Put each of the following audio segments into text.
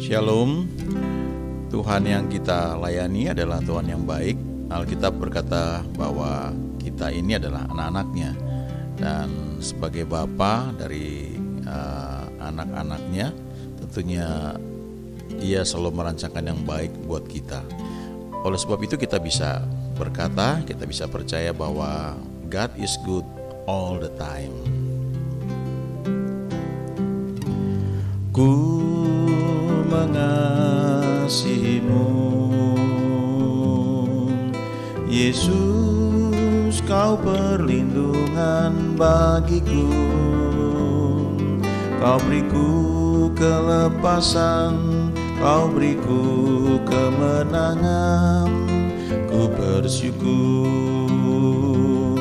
Shalom Tuhan yang kita layani adalah Tuhan yang baik Alkitab berkata bahwa kita ini adalah anak-anaknya Dan sebagai Bapa dari uh, anak-anaknya Tentunya Ia selalu merancangkan yang baik buat kita Oleh sebab itu kita bisa berkata, kita bisa percaya bahwa God is good all the time Ku gunung Yesus kau perlindungan bagiku Kau beriku kelepasan Kau beriku kemenangan Ku bersyukur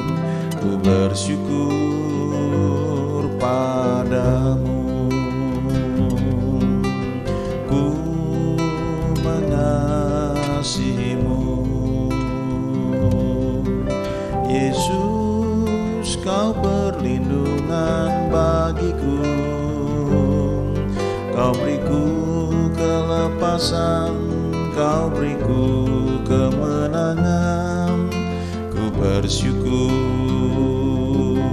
Ku bersyukur padamu pasang kau beriku kemenangan ku bersyukur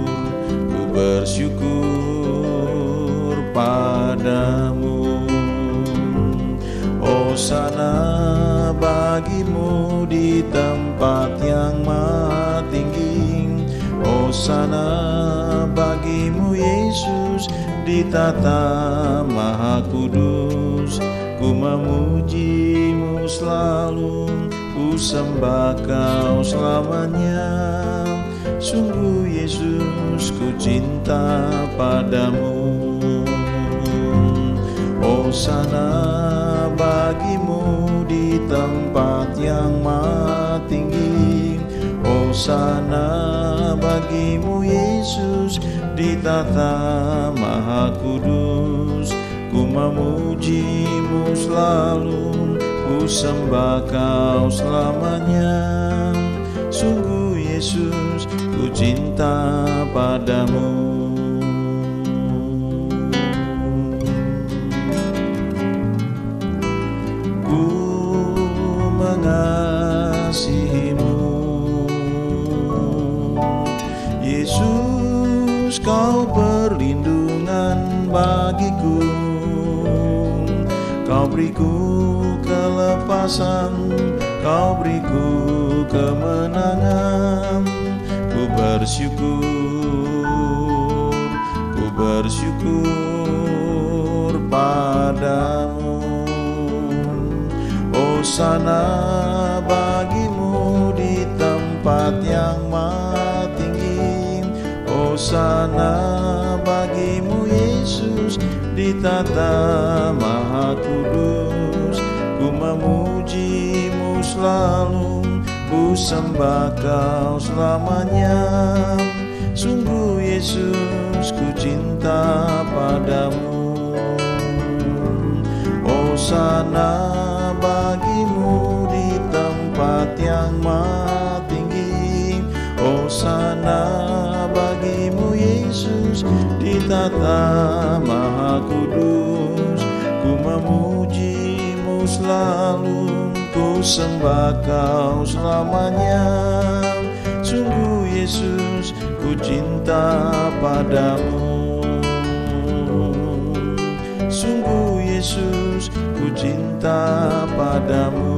ku bersyukur padamu Oh sana bagimu di tempat yang maha tinggi Oh sana bagimu Yesus di tata maha kudus memujimu selalu Ku sembah kau selamanya Sungguh Yesus ku cinta padamu Oh sana bagimu di tempat yang mati tinggi Oh sana bagimu Yesus di tata maha kudus memujimu selalu Ku sembah kau selamanya Sungguh Yesus ku cinta padamu Ku mengalir Kau beriku kemenangan Ku bersyukur Ku bersyukur padamu Oh sana bagimu di tempat yang mati Oh sana bagimu Yesus di tata maha kudus ku memuji selalu Ku sembah kau selamanya Sungguh Yesus ku cinta padamu Oh sana bagimu di tempat yang maha tinggi sana bagimu Yesus di tata maha kudus Ku memujimu selalu sembah kau selamanya Sungguh Yesus ku cinta padamu Sungguh Yesus ku cinta padamu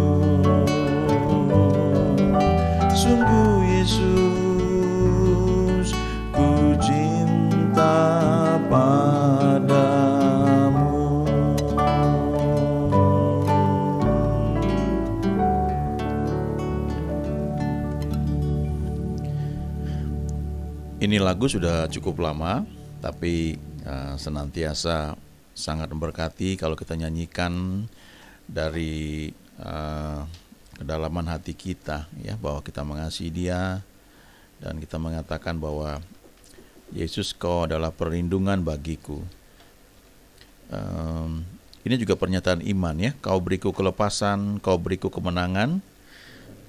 Ini lagu sudah cukup lama, tapi uh, senantiasa sangat memberkati kalau kita nyanyikan dari uh, kedalaman hati kita, ya, bahwa kita mengasihi Dia dan kita mengatakan bahwa Yesus, Kau adalah perlindungan bagiku. Um, ini juga pernyataan iman, ya. Kau beriku kelepasan, Kau beriku kemenangan,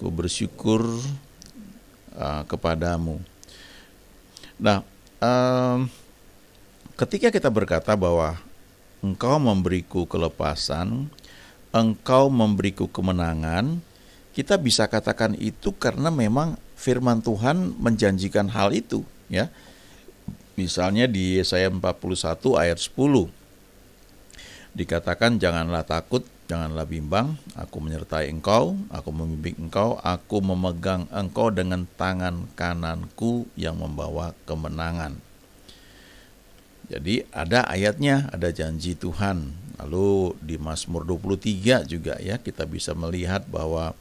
Ku bersyukur uh, kepadamu Nah, um, ketika kita berkata bahwa engkau memberiku kelepasan, engkau memberiku kemenangan, kita bisa katakan itu karena memang firman Tuhan menjanjikan hal itu, ya. Misalnya di Yesaya 41 ayat 10 dikatakan janganlah takut Janganlah bimbang, aku menyertai engkau, aku membimbing engkau, aku memegang engkau dengan tangan kananku yang membawa kemenangan. Jadi ada ayatnya, ada janji Tuhan. Lalu di Mazmur 23 juga ya kita bisa melihat bahwa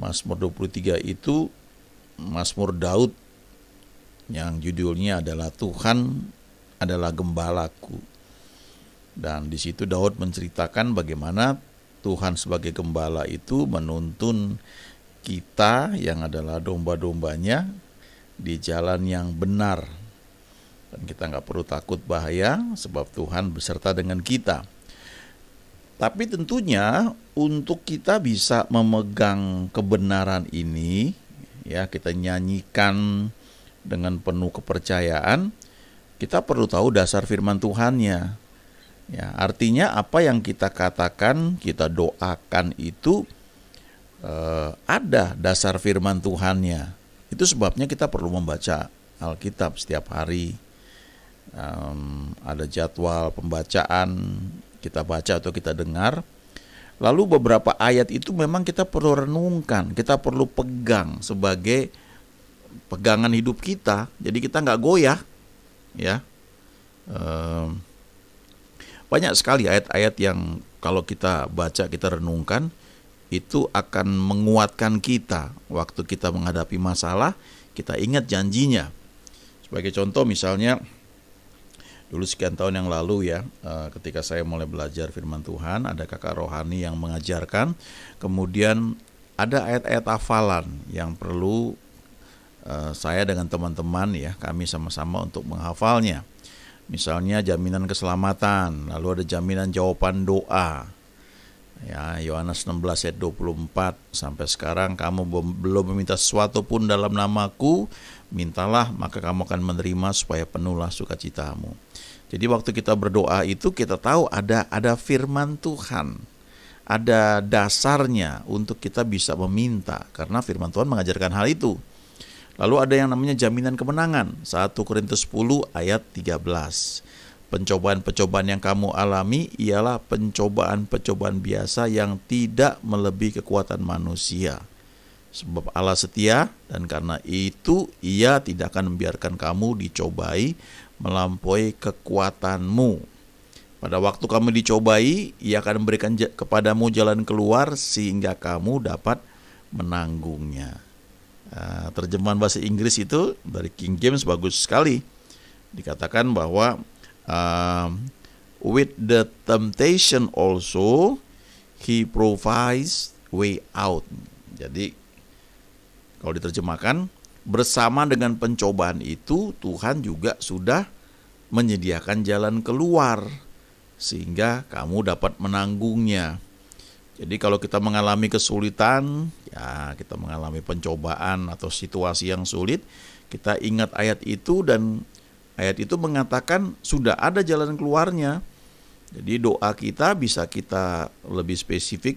Mazmur 23 itu Mazmur Daud yang judulnya adalah Tuhan adalah gembalaku. Dan di situ Daud menceritakan bagaimana Tuhan sebagai gembala itu menuntun kita yang adalah domba-dombanya di jalan yang benar dan kita nggak perlu takut bahaya sebab Tuhan beserta dengan kita. Tapi tentunya untuk kita bisa memegang kebenaran ini ya kita nyanyikan dengan penuh kepercayaan kita perlu tahu dasar firman Tuhannya Ya, artinya apa yang kita katakan, kita doakan itu eh, ada dasar firman Tuhannya. Itu sebabnya kita perlu membaca Alkitab setiap hari. Um, ada jadwal pembacaan kita baca atau kita dengar. Lalu beberapa ayat itu memang kita perlu renungkan, kita perlu pegang sebagai pegangan hidup kita. Jadi kita nggak goyah, ya. Um, banyak sekali ayat-ayat yang kalau kita baca, kita renungkan, itu akan menguatkan kita waktu kita menghadapi masalah, kita ingat janjinya. Sebagai contoh misalnya dulu sekian tahun yang lalu ya, eh, ketika saya mulai belajar firman Tuhan, ada kakak rohani yang mengajarkan, kemudian ada ayat-ayat hafalan yang perlu eh, saya dengan teman-teman ya, kami sama-sama untuk menghafalnya. Misalnya jaminan keselamatan, lalu ada jaminan jawaban doa. Ya, Yohanes 16 ayat 24 sampai sekarang kamu belum meminta sesuatu pun dalam namaku, mintalah maka kamu akan menerima supaya penuhlah sukacitamu. Jadi waktu kita berdoa itu kita tahu ada ada firman Tuhan. Ada dasarnya untuk kita bisa meminta karena firman Tuhan mengajarkan hal itu. Lalu ada yang namanya jaminan kemenangan, 1 Korintus 10 ayat 13. Pencobaan-pencobaan yang kamu alami ialah pencobaan-pencobaan biasa yang tidak melebihi kekuatan manusia. Sebab Allah setia dan karena itu ia tidak akan membiarkan kamu dicobai melampaui kekuatanmu. Pada waktu kamu dicobai, ia akan memberikan kepadamu jalan keluar sehingga kamu dapat menanggungnya. Eh, terjemahan bahasa Inggris itu dari King James bagus sekali. Dikatakan bahwa uh, with the temptation also he provides way out. Jadi kalau diterjemahkan bersama dengan pencobaan itu Tuhan juga sudah menyediakan jalan keluar sehingga kamu dapat menanggungnya. Jadi kalau kita mengalami kesulitan, ya kita mengalami pencobaan atau situasi yang sulit, kita ingat ayat itu dan ayat itu mengatakan sudah ada jalan keluarnya. Jadi doa kita bisa kita lebih spesifik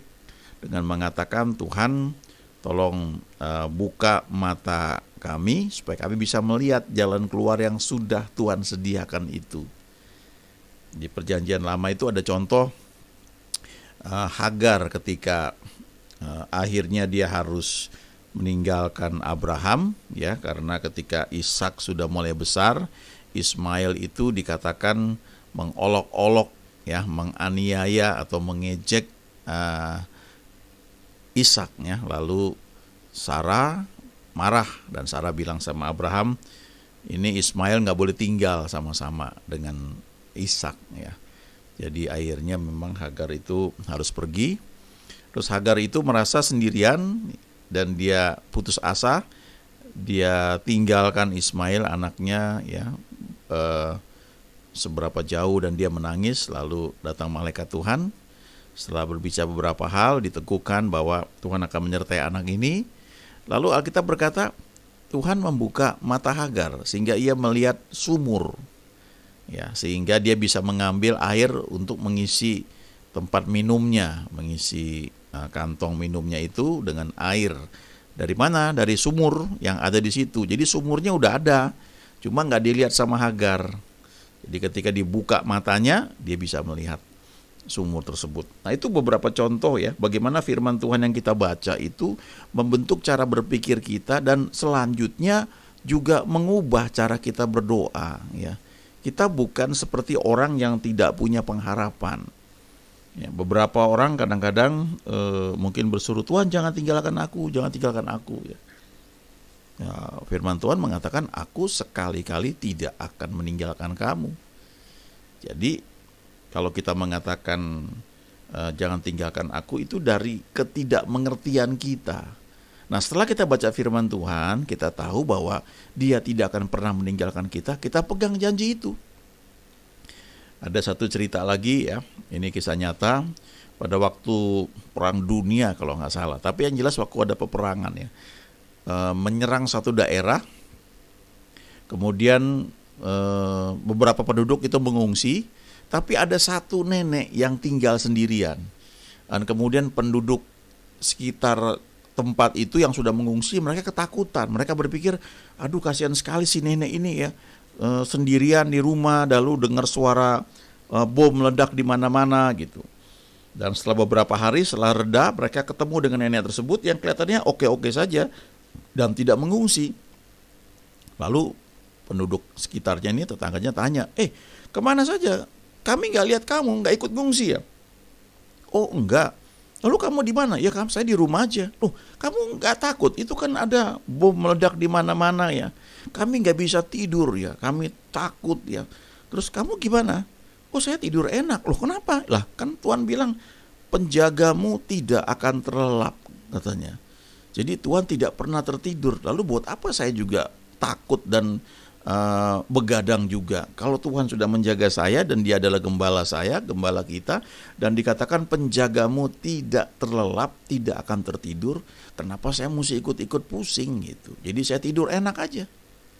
dengan mengatakan Tuhan tolong eh, buka mata kami supaya kami bisa melihat jalan keluar yang sudah Tuhan sediakan itu. Di perjanjian lama itu ada contoh uh, Hagar ketika uh, akhirnya dia harus meninggalkan Abraham ya karena ketika Ishak sudah mulai besar Ismail itu dikatakan mengolok-olok ya menganiaya atau mengejek uh, Ishak ya lalu Sarah marah dan Sarah bilang sama Abraham ini Ismail nggak boleh tinggal sama-sama dengan Ishak ya jadi akhirnya memang Hagar itu harus pergi. Terus Hagar itu merasa sendirian dan dia putus asa. Dia tinggalkan Ismail anaknya ya eh, seberapa jauh dan dia menangis lalu datang malaikat Tuhan. Setelah berbicara beberapa hal diteguhkan bahwa Tuhan akan menyertai anak ini. Lalu Alkitab berkata, Tuhan membuka mata Hagar sehingga ia melihat sumur ya sehingga dia bisa mengambil air untuk mengisi tempat minumnya, mengisi e, kantong minumnya itu dengan air. Dari mana? Dari sumur yang ada di situ. Jadi sumurnya udah ada, cuma nggak dilihat sama Hagar. Jadi ketika dibuka matanya, dia bisa melihat sumur tersebut. Nah itu beberapa contoh ya, bagaimana firman Tuhan yang kita baca itu membentuk cara berpikir kita dan selanjutnya juga mengubah cara kita berdoa ya kita bukan seperti orang yang tidak punya pengharapan. Ya, beberapa orang kadang-kadang e, mungkin bersuruh Tuhan jangan tinggalkan aku, jangan tinggalkan aku. Ya. Ya, firman Tuhan mengatakan aku sekali-kali tidak akan meninggalkan kamu. Jadi kalau kita mengatakan e, jangan tinggalkan aku itu dari ketidakmengertian kita Nah, setelah kita baca firman Tuhan, kita tahu bahwa Dia tidak akan pernah meninggalkan kita. Kita pegang janji itu. Ada satu cerita lagi ya. Ini kisah nyata pada waktu perang dunia kalau nggak salah. Tapi yang jelas waktu ada peperangan ya. E, menyerang satu daerah. Kemudian e, beberapa penduduk itu mengungsi, tapi ada satu nenek yang tinggal sendirian. Dan kemudian penduduk sekitar tempat itu yang sudah mengungsi mereka ketakutan mereka berpikir aduh kasihan sekali si nenek ini ya e, sendirian di rumah lalu dengar suara e, bom meledak di mana-mana gitu dan setelah beberapa hari setelah reda mereka ketemu dengan nenek tersebut yang kelihatannya oke-oke saja dan tidak mengungsi lalu penduduk sekitarnya ini tetangganya tanya eh kemana saja kami nggak lihat kamu nggak ikut mengungsi ya oh enggak Lalu kamu di mana? Ya kamu saya di rumah aja. Loh, kamu nggak takut? Itu kan ada bom meledak di mana-mana ya. Kami nggak bisa tidur ya. Kami takut ya. Terus kamu gimana? Oh saya tidur enak. Loh kenapa? Lah kan Tuhan bilang penjagamu tidak akan terlelap katanya. Jadi Tuhan tidak pernah tertidur. Lalu buat apa saya juga takut dan uh, begadang juga. Kalau Tuhan sudah menjaga saya dan Dia adalah gembala saya, gembala kita, dan dikatakan penjagamu tidak terlelap, tidak akan tertidur. Kenapa saya mesti ikut-ikut pusing gitu? Jadi saya tidur enak aja.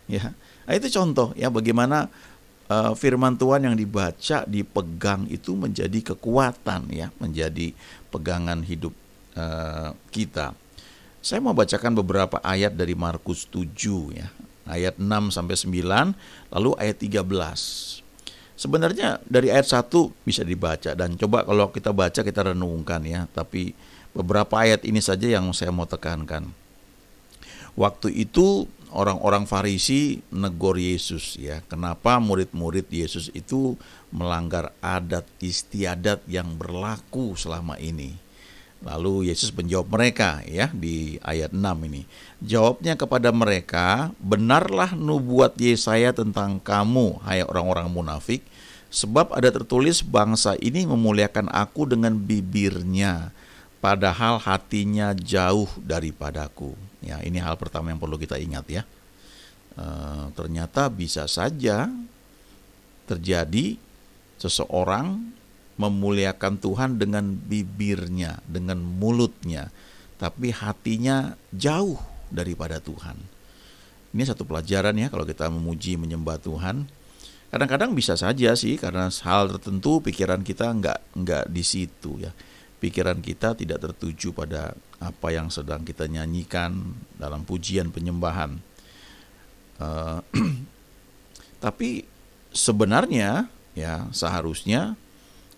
Ya, nah, itu contoh ya bagaimana uh, firman Tuhan yang dibaca, dipegang itu menjadi kekuatan ya, menjadi pegangan hidup uh, kita. Saya mau bacakan beberapa ayat dari Markus 7 ya ayat 6 sampai 9, lalu ayat 13. Sebenarnya dari ayat 1 bisa dibaca dan coba kalau kita baca kita renungkan ya, tapi beberapa ayat ini saja yang saya mau tekankan. Waktu itu orang-orang Farisi negor Yesus ya, kenapa murid-murid Yesus itu melanggar adat istiadat yang berlaku selama ini. Lalu Yesus menjawab mereka ya di ayat 6 ini. Jawabnya kepada mereka, benarlah nubuat Yesaya tentang kamu, hai orang-orang munafik, sebab ada tertulis bangsa ini memuliakan aku dengan bibirnya, padahal hatinya jauh daripadaku. Ya, ini hal pertama yang perlu kita ingat ya. E, ternyata bisa saja terjadi seseorang memuliakan Tuhan dengan bibirnya, dengan mulutnya, tapi hatinya jauh daripada Tuhan. Ini satu pelajaran ya kalau kita memuji menyembah Tuhan. Kadang-kadang bisa saja sih karena hal tertentu pikiran kita nggak nggak di situ ya. Pikiran kita tidak tertuju pada apa yang sedang kita nyanyikan dalam pujian penyembahan. Uh, tapi sebenarnya ya seharusnya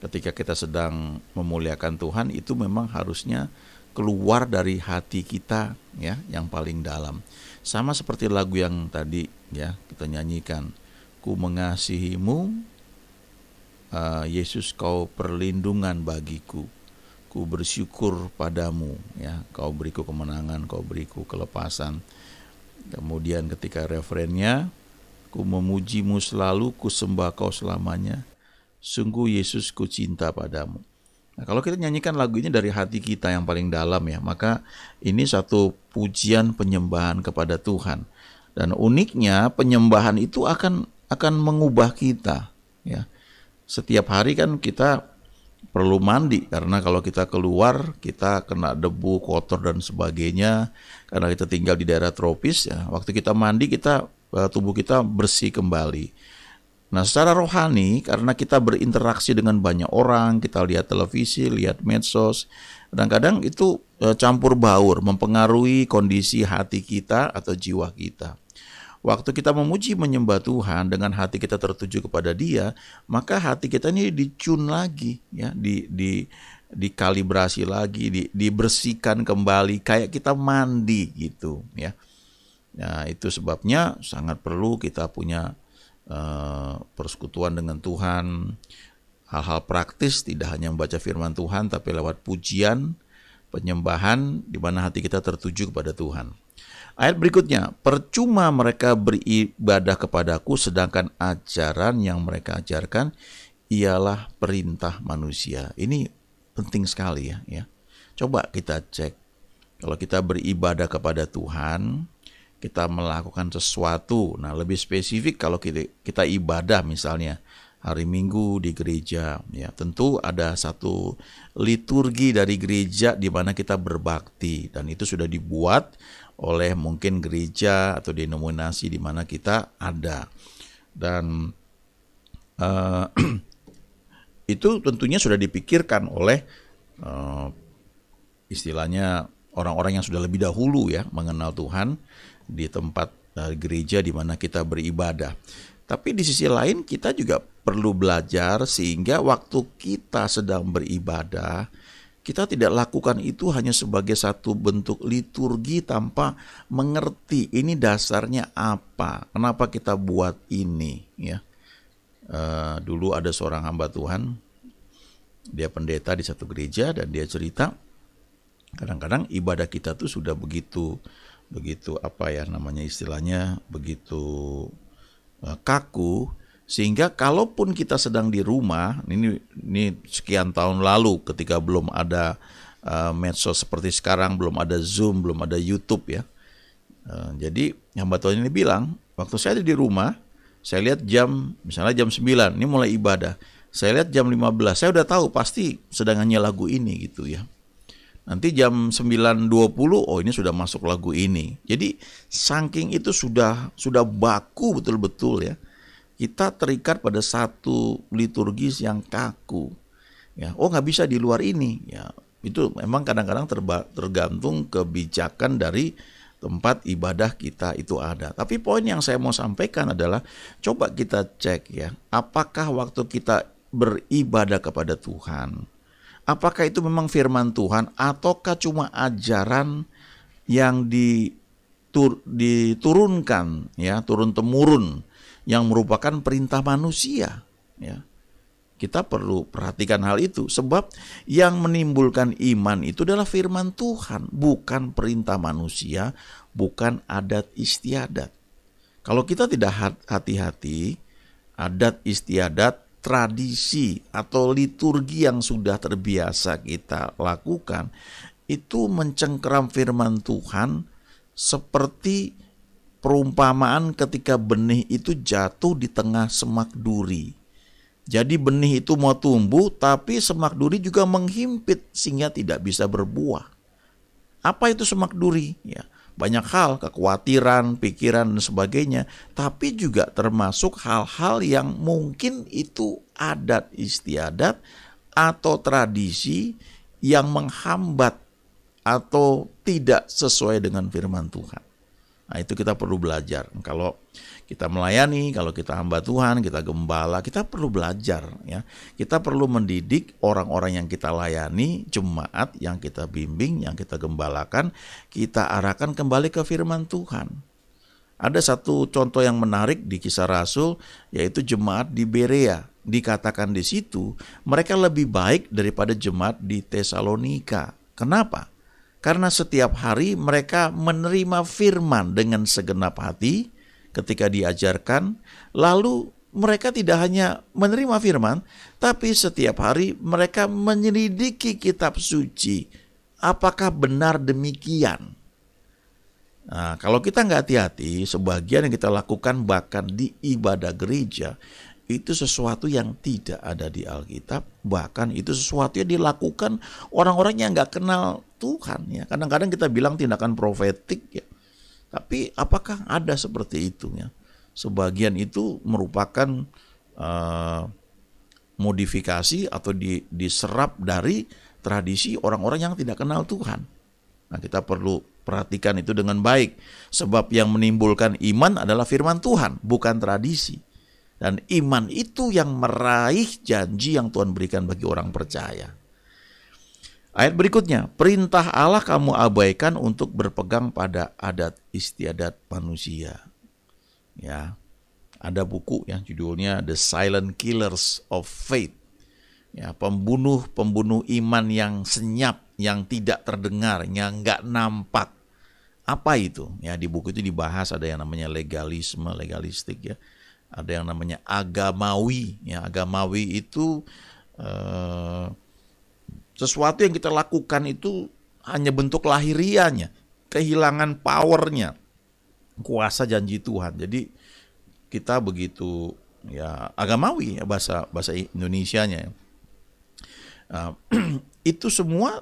ketika kita sedang memuliakan Tuhan itu memang harusnya keluar dari hati kita ya yang paling dalam. Sama seperti lagu yang tadi ya kita nyanyikan, ku mengasihimu uh, Yesus kau perlindungan bagiku. Ku bersyukur padamu ya, kau beriku kemenangan, kau beriku kelepasan. Kemudian ketika referennya, ku memujimu selalu, ku sembah kau selamanya sungguh Yesus ku cinta padamu. Nah, kalau kita nyanyikan lagu ini dari hati kita yang paling dalam ya, maka ini satu pujian penyembahan kepada Tuhan. Dan uniknya penyembahan itu akan akan mengubah kita ya. Setiap hari kan kita perlu mandi karena kalau kita keluar kita kena debu kotor dan sebagainya karena kita tinggal di daerah tropis ya waktu kita mandi kita eh, tubuh kita bersih kembali Nah, secara rohani, karena kita berinteraksi dengan banyak orang, kita lihat televisi, lihat medsos, kadang-kadang itu eh, campur baur, mempengaruhi kondisi hati kita atau jiwa kita. Waktu kita memuji menyembah Tuhan dengan hati kita tertuju kepada Dia, maka hati kita ini dicun lagi, ya, di, di, dikalibrasi lagi, di, dibersihkan kembali, kayak kita mandi gitu, ya. Nah, itu sebabnya sangat perlu kita punya Eh, persekutuan dengan Tuhan, hal-hal praktis tidak hanya membaca firman Tuhan tapi lewat pujian, penyembahan di mana hati kita tertuju kepada Tuhan. Ayat berikutnya, percuma mereka beribadah kepadaku sedangkan ajaran yang mereka ajarkan ialah perintah manusia. Ini penting sekali ya, ya. Coba kita cek. Kalau kita beribadah kepada Tuhan, kita melakukan sesuatu. Nah, lebih spesifik kalau kita, kita ibadah misalnya hari Minggu di gereja, ya tentu ada satu liturgi dari gereja di mana kita berbakti dan itu sudah dibuat oleh mungkin gereja atau denominasi di mana kita ada dan uh, itu tentunya sudah dipikirkan oleh uh, istilahnya orang-orang yang sudah lebih dahulu ya mengenal Tuhan di tempat uh, gereja di mana kita beribadah. Tapi di sisi lain kita juga perlu belajar sehingga waktu kita sedang beribadah kita tidak lakukan itu hanya sebagai satu bentuk liturgi tanpa mengerti ini dasarnya apa, kenapa kita buat ini, ya. Uh, dulu ada seorang hamba Tuhan, dia pendeta di satu gereja dan dia cerita, kadang-kadang ibadah kita tuh sudah begitu begitu apa ya namanya istilahnya begitu eh, kaku sehingga kalaupun kita sedang di rumah ini ini sekian tahun lalu ketika belum ada uh, medsos seperti sekarang belum ada Zoom belum ada YouTube ya uh, jadi yang batu ini bilang waktu saya ada di rumah saya lihat jam misalnya jam 9 ini mulai ibadah saya lihat jam 15 saya udah tahu pasti sedang nyanyi lagu ini gitu ya Nanti jam 9.20 oh ini sudah masuk lagu ini. Jadi saking itu sudah sudah baku betul-betul ya. Kita terikat pada satu liturgis yang kaku. Ya, oh nggak bisa di luar ini ya. Itu memang kadang-kadang tergantung kebijakan dari tempat ibadah kita itu ada. Tapi poin yang saya mau sampaikan adalah coba kita cek ya, apakah waktu kita beribadah kepada Tuhan Apakah itu memang firman Tuhan ataukah cuma ajaran yang ditur, diturunkan ya, turun temurun yang merupakan perintah manusia ya. Kita perlu perhatikan hal itu sebab yang menimbulkan iman itu adalah firman Tuhan, bukan perintah manusia, bukan adat istiadat. Kalau kita tidak hati-hati, adat istiadat tradisi atau liturgi yang sudah terbiasa kita lakukan itu mencengkeram firman Tuhan seperti perumpamaan ketika benih itu jatuh di tengah semak duri. Jadi benih itu mau tumbuh tapi semak duri juga menghimpit sehingga tidak bisa berbuah. Apa itu semak duri? Ya banyak hal, kekhawatiran, pikiran dan sebagainya, tapi juga termasuk hal-hal yang mungkin itu adat istiadat atau tradisi yang menghambat atau tidak sesuai dengan firman Tuhan. Nah, itu kita perlu belajar. Kalau kita melayani, kalau kita hamba Tuhan, kita gembala, kita perlu belajar ya. Kita perlu mendidik orang-orang yang kita layani, jemaat yang kita bimbing, yang kita gembalakan, kita arahkan kembali ke firman Tuhan. Ada satu contoh yang menarik di kisah Rasul yaitu jemaat di Berea. Dikatakan di situ mereka lebih baik daripada jemaat di Tesalonika. Kenapa? Karena setiap hari mereka menerima firman dengan segenap hati ketika diajarkan, lalu mereka tidak hanya menerima firman, tapi setiap hari mereka menyelidiki kitab suci. Apakah benar demikian? Nah, kalau kita nggak hati-hati, sebagian yang kita lakukan bahkan di ibadah gereja itu sesuatu yang tidak ada di Alkitab, bahkan itu sesuatu yang dilakukan orang-orang yang nggak kenal Tuhan ya. Kadang-kadang kita bilang tindakan profetik ya. Tapi apakah ada seperti itu ya? Sebagian itu merupakan uh, modifikasi atau di, diserap dari tradisi orang-orang yang tidak kenal Tuhan. Nah, kita perlu perhatikan itu dengan baik sebab yang menimbulkan iman adalah firman Tuhan, bukan tradisi. Dan iman itu yang meraih janji yang Tuhan berikan bagi orang percaya. Ayat berikutnya, perintah Allah kamu abaikan untuk berpegang pada adat istiadat manusia. Ya. Ada buku yang judulnya The Silent Killers of Faith. Ya, pembunuh-pembunuh iman yang senyap, yang tidak terdengar, yang nggak nampak. Apa itu? Ya, di buku itu dibahas ada yang namanya legalisme, legalistik ya. Ada yang namanya agamawi, ya agamawi itu eh, sesuatu yang kita lakukan itu hanya bentuk lahirianya, kehilangan powernya, kuasa janji Tuhan. Jadi kita begitu ya agamawi ya bahasa bahasa Indonesianya. Uh, itu semua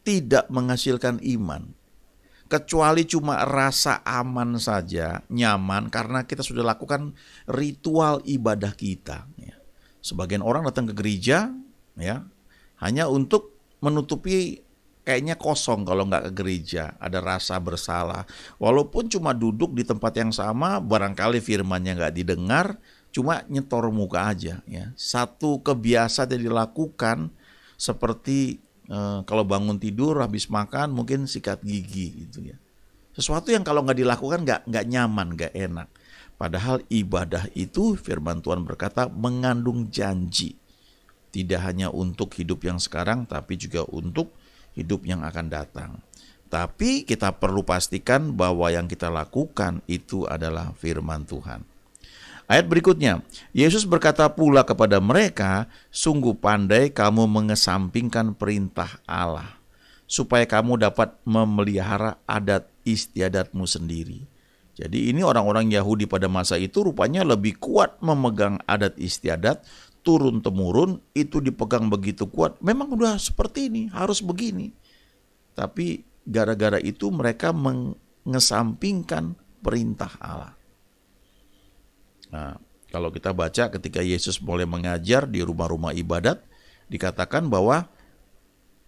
tidak menghasilkan iman kecuali cuma rasa aman saja, nyaman karena kita sudah lakukan ritual ibadah kita. Ya. Sebagian orang datang ke gereja, ya hanya untuk menutupi kayaknya kosong kalau nggak ke gereja, ada rasa bersalah. Walaupun cuma duduk di tempat yang sama, barangkali firmannya nggak didengar, cuma nyetor muka aja. Ya. Satu kebiasaan yang dilakukan seperti eh, kalau bangun tidur, habis makan, mungkin sikat gigi gitu ya. Sesuatu yang kalau nggak dilakukan nggak nggak nyaman, nggak enak. Padahal ibadah itu firman Tuhan berkata mengandung janji tidak hanya untuk hidup yang sekarang, tapi juga untuk hidup yang akan datang. Tapi kita perlu pastikan bahwa yang kita lakukan itu adalah firman Tuhan. Ayat berikutnya, Yesus berkata pula kepada mereka, "Sungguh pandai kamu mengesampingkan perintah Allah, supaya kamu dapat memelihara adat istiadatmu sendiri." Jadi ini orang-orang Yahudi pada masa itu rupanya lebih kuat memegang adat istiadat turun temurun itu dipegang begitu kuat. Memang udah seperti ini, harus begini. Tapi gara-gara itu mereka mengesampingkan perintah Allah. Nah, kalau kita baca ketika Yesus mulai mengajar di rumah-rumah ibadat, dikatakan bahwa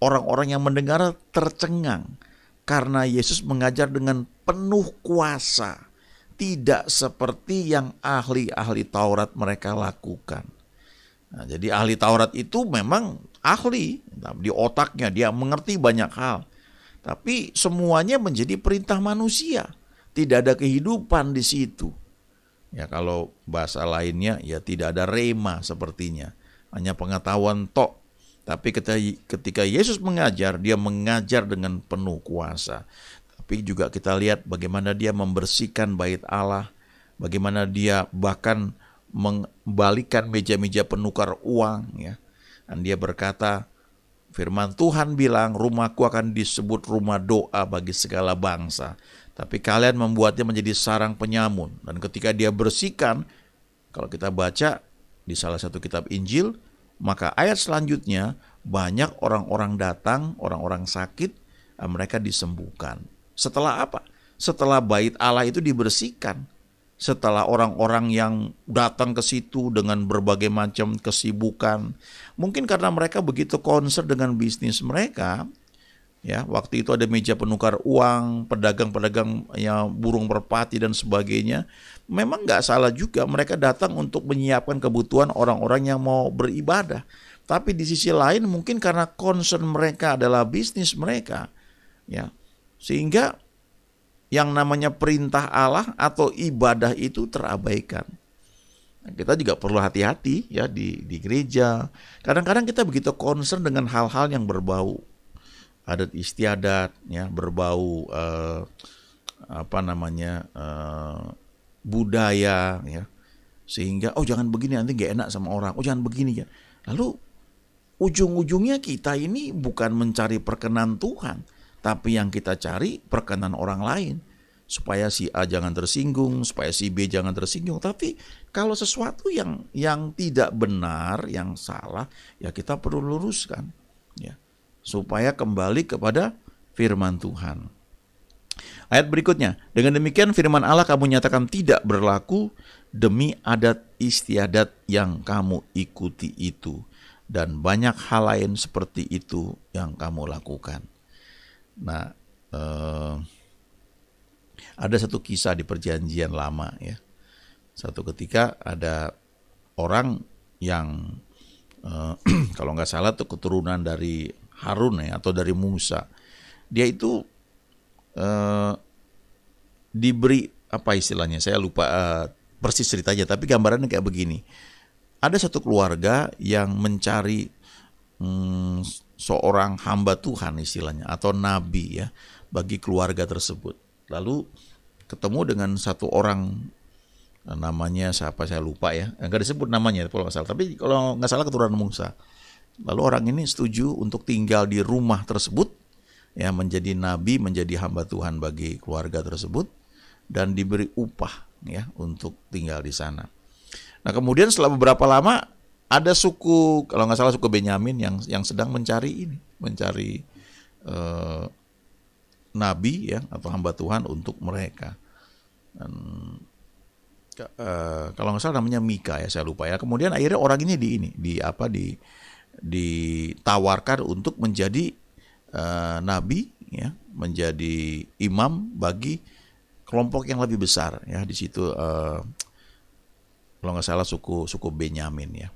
orang-orang yang mendengar tercengang karena Yesus mengajar dengan penuh kuasa, tidak seperti yang ahli-ahli Taurat mereka lakukan. Nah, jadi ahli Taurat itu memang ahli nah, di otaknya dia mengerti banyak hal. Tapi semuanya menjadi perintah manusia. Tidak ada kehidupan di situ. Ya kalau bahasa lainnya ya tidak ada rema sepertinya. Hanya pengetahuan tok. Tapi ketika Yesus mengajar, dia mengajar dengan penuh kuasa. Tapi juga kita lihat bagaimana dia membersihkan bait Allah, bagaimana dia bahkan membalikan meja-meja penukar uang ya. Dan dia berkata, firman Tuhan bilang rumahku akan disebut rumah doa bagi segala bangsa. Tapi kalian membuatnya menjadi sarang penyamun. Dan ketika dia bersihkan, kalau kita baca di salah satu kitab Injil, maka ayat selanjutnya banyak orang-orang datang, orang-orang sakit, mereka disembuhkan. Setelah apa? Setelah bait Allah itu dibersihkan setelah orang-orang yang datang ke situ dengan berbagai macam kesibukan. Mungkin karena mereka begitu konser dengan bisnis mereka, ya waktu itu ada meja penukar uang, pedagang-pedagang yang burung merpati dan sebagainya. Memang nggak salah juga mereka datang untuk menyiapkan kebutuhan orang-orang yang mau beribadah. Tapi di sisi lain mungkin karena concern mereka adalah bisnis mereka, ya sehingga yang namanya perintah Allah atau ibadah itu terabaikan. Nah, kita juga perlu hati-hati ya di, di gereja. Kadang-kadang kita begitu concern dengan hal-hal yang berbau adat istiadat, ya berbau eh, apa namanya eh, budaya, ya sehingga oh jangan begini nanti gak enak sama orang, oh jangan begini ya. Lalu ujung-ujungnya kita ini bukan mencari perkenan Tuhan, tapi yang kita cari perkenan orang lain supaya si A jangan tersinggung, supaya si B jangan tersinggung. Tapi kalau sesuatu yang yang tidak benar, yang salah, ya kita perlu luruskan, ya supaya kembali kepada firman Tuhan. Ayat berikutnya, dengan demikian firman Allah kamu nyatakan tidak berlaku demi adat istiadat yang kamu ikuti itu dan banyak hal lain seperti itu yang kamu lakukan. Nah, eh, ada satu kisah di perjanjian lama ya. Satu ketika ada orang yang eh, kalau nggak salah tuh keturunan dari Harun ya atau dari Musa. Dia itu eh, diberi apa istilahnya? Saya lupa eh, persis ceritanya, tapi gambarannya kayak begini. Ada satu keluarga yang mencari hmm, seorang hamba Tuhan istilahnya atau nabi ya bagi keluarga tersebut. Lalu ketemu dengan satu orang eh, namanya siapa saya lupa ya eh, nggak disebut namanya kalau nggak salah tapi kalau nggak salah keturunan Musa lalu orang ini setuju untuk tinggal di rumah tersebut ya menjadi nabi menjadi hamba Tuhan bagi keluarga tersebut dan diberi upah ya untuk tinggal di sana nah kemudian setelah beberapa lama ada suku kalau nggak salah suku Benyamin yang yang sedang mencari ini, mencari eh, nabi ya atau hamba Tuhan untuk mereka. Dan, eh, kalau nggak salah namanya Mika ya saya lupa ya. Kemudian akhirnya orang ini di ini di apa di ditawarkan untuk menjadi eh, nabi ya, menjadi imam bagi kelompok yang lebih besar ya di situ eh, kalau nggak salah suku suku Benyamin ya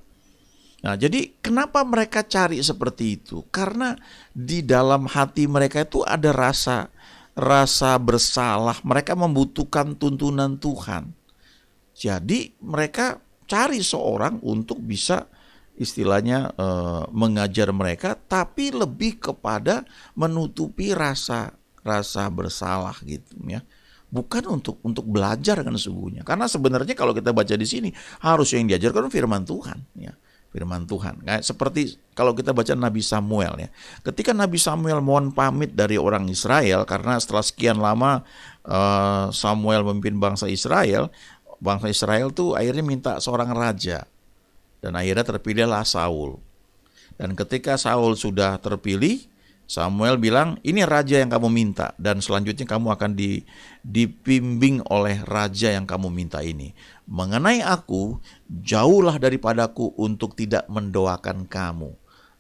Nah, jadi kenapa mereka cari seperti itu? Karena di dalam hati mereka itu ada rasa rasa bersalah, mereka membutuhkan tuntunan Tuhan. Jadi mereka cari seorang untuk bisa istilahnya e, mengajar mereka tapi lebih kepada menutupi rasa rasa bersalah gitu ya bukan untuk untuk belajar kan sesungguhnya karena sebenarnya kalau kita baca di sini harus yang diajarkan firman Tuhan ya firman Tuhan. Kayak seperti kalau kita baca Nabi Samuel ya. Ketika Nabi Samuel mohon pamit dari orang Israel karena setelah sekian lama eh, Samuel memimpin bangsa Israel, bangsa Israel tuh akhirnya minta seorang raja. Dan akhirnya terpilihlah Saul. Dan ketika Saul sudah terpilih, Samuel bilang, "Ini raja yang kamu minta dan selanjutnya kamu akan di, dipimbing oleh raja yang kamu minta ini. Mengenai aku, jauhlah daripadaku untuk tidak mendoakan kamu.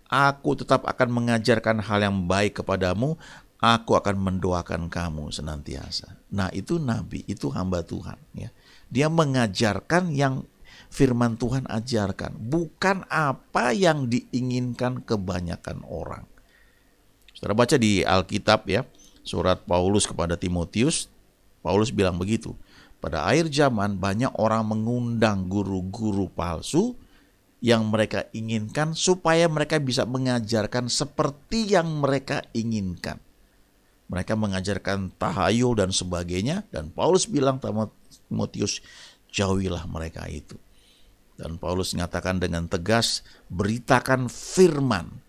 Aku tetap akan mengajarkan hal yang baik kepadamu, aku akan mendoakan kamu senantiasa." Nah, itu nabi, itu hamba Tuhan ya. Dia mengajarkan yang firman Tuhan ajarkan, bukan apa yang diinginkan kebanyakan orang. Saudara baca di Alkitab ya, surat Paulus kepada Timotius, Paulus bilang begitu. Pada akhir zaman banyak orang mengundang guru-guru palsu yang mereka inginkan supaya mereka bisa mengajarkan seperti yang mereka inginkan. Mereka mengajarkan tahayul dan sebagainya dan Paulus bilang Timotius jauhilah mereka itu. Dan Paulus mengatakan dengan tegas beritakan firman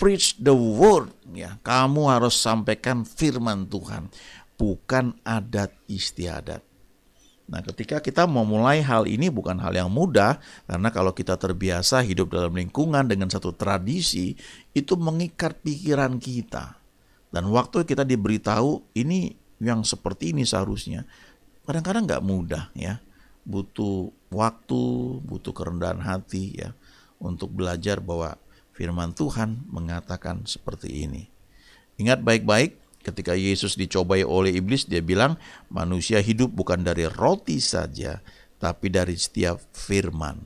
preach the word ya. Kamu harus sampaikan firman Tuhan, bukan adat istiadat. Nah, ketika kita memulai hal ini bukan hal yang mudah karena kalau kita terbiasa hidup dalam lingkungan dengan satu tradisi itu mengikat pikiran kita. Dan waktu kita diberitahu ini yang seperti ini seharusnya kadang-kadang nggak mudah ya butuh waktu butuh kerendahan hati ya untuk belajar bahwa Firman Tuhan mengatakan seperti ini. Ingat baik-baik, ketika Yesus dicobai oleh iblis, dia bilang, "Manusia hidup bukan dari roti saja, tapi dari setiap firman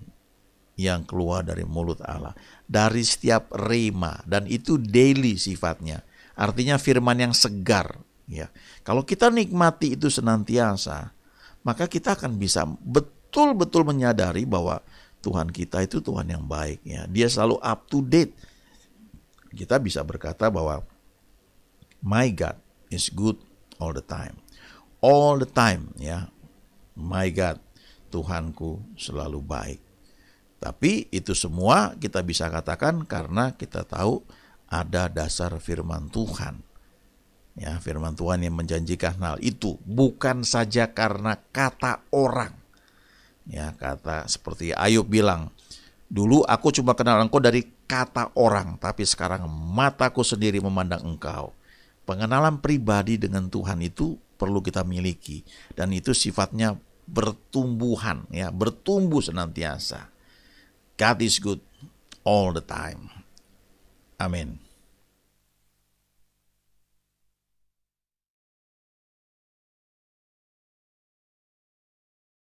yang keluar dari mulut Allah, dari setiap rema dan itu daily sifatnya. Artinya firman yang segar, ya. Kalau kita nikmati itu senantiasa, maka kita akan bisa betul-betul menyadari bahwa Tuhan kita itu Tuhan yang baik ya. Dia selalu up to date. Kita bisa berkata bahwa my God is good all the time. All the time ya. My God, Tuhanku selalu baik. Tapi itu semua kita bisa katakan karena kita tahu ada dasar firman Tuhan. Ya, firman Tuhan yang menjanjikan hal itu bukan saja karena kata orang Ya, kata seperti Ayub bilang, "Dulu aku cuma kenal engkau dari kata orang, tapi sekarang mataku sendiri memandang engkau." Pengenalan pribadi dengan Tuhan itu perlu kita miliki dan itu sifatnya bertumbuhan ya, bertumbuh senantiasa. God is good all the time. Amin.